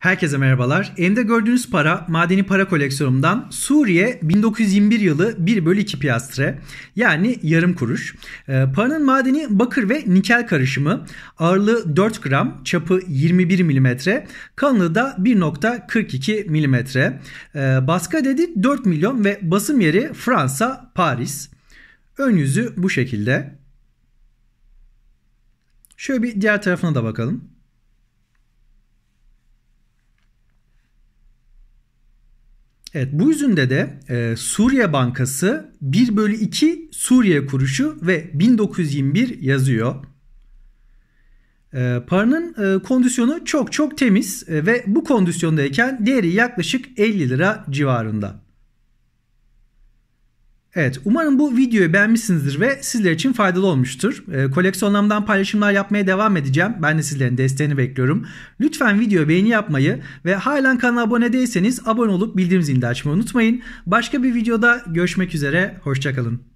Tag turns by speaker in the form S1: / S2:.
S1: Herkese merhabalar. Elimde gördüğünüz para madeni para koleksiyonumdan Suriye 1921 yılı 1 bölü 2 piyastre yani yarım kuruş. E, paranın madeni bakır ve nikel karışımı ağırlığı 4 gram çapı 21 mm kalınlığı da 1.42 mm. E, baskı adedi 4 milyon ve basım yeri Fransa Paris. Ön yüzü bu şekilde. Şöyle bir diğer tarafına da bakalım. Evet bu yüzünde de e, Suriye Bankası 1 bölü 2 Suriye kuruşu ve 1921 yazıyor. E, paranın e, kondisyonu çok çok temiz e, ve bu kondisyondayken değeri yaklaşık 50 lira civarında. Evet umarım bu videoyu beğenmişsinizdir ve sizler için faydalı olmuştur. E, ee, koleksiyonlamdan paylaşımlar yapmaya devam edeceğim. Ben de sizlerin desteğini bekliyorum. Lütfen video beğeni yapmayı ve halen kanala abone değilseniz abone olup bildirim zilini açmayı unutmayın. Başka bir videoda görüşmek üzere. Hoşçakalın.